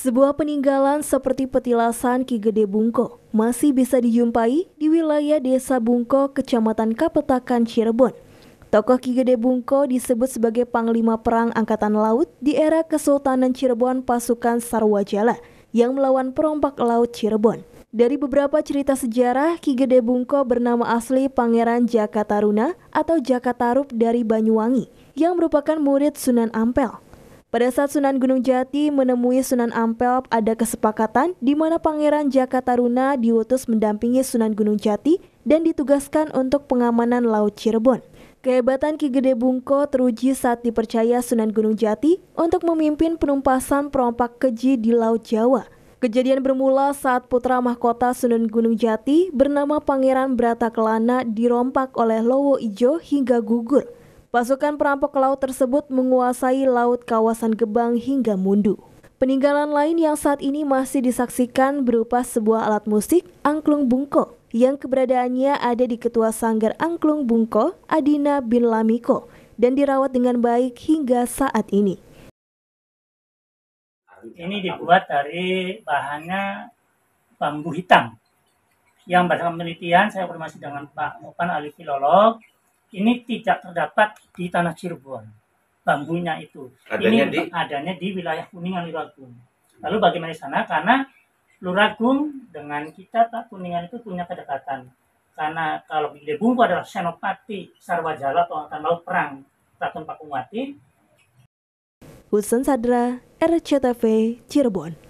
Sebuah peninggalan seperti petilasan Ki Gede Bungko masih bisa dijumpai di wilayah Desa Bungko, Kecamatan Kapetakan, Cirebon. Tokoh Ki Gede Bungko disebut sebagai Panglima Perang Angkatan Laut di era Kesultanan Cirebon pasukan Sarwajala yang melawan perompak laut Cirebon. Dari beberapa cerita sejarah, Ki Gede Bungko bernama asli Pangeran Jakataruna Runa atau Jakatarup Rup dari Banyuwangi yang merupakan murid Sunan Ampel. Pada saat Sunan Gunung Jati menemui Sunan Ampel ada kesepakatan di mana Pangeran Jaka Taruna diutus mendampingi Sunan Gunung Jati dan ditugaskan untuk pengamanan Laut Cirebon. Kehebatan Ki Gede Bungko teruji saat dipercaya Sunan Gunung Jati untuk memimpin penumpasan perompak keji di Laut Jawa. Kejadian bermula saat putra mahkota Sunan Gunung Jati bernama Pangeran Brata Kelana dirompak oleh Lowo Ijo hingga gugur. Pasukan perampok laut tersebut menguasai laut kawasan Gebang hingga Mundu. Peninggalan lain yang saat ini masih disaksikan berupa sebuah alat musik, angklung bungko, yang keberadaannya ada di Ketua Sanggar Angklung Bungko, Adina bin Lamiko, dan dirawat dengan baik hingga saat ini. Ini dibuat dari bahannya bambu hitam. Yang berdasarkan penelitian, saya bermasih dengan Pak Mopan Ali filolog, ini tidak terdapat di tanah Cirebon bambunya itu adanya ini di... adanya di wilayah Kuningan Luragung lalu bagaimana di sana karena Luragung dengan kita Pak Kuningan itu punya kedekatan karena kalau di Bungku adalah senopati Sarwajala pengangkatan laut perang Raton Pakuwati Hussein Sadra RCTV Cirebon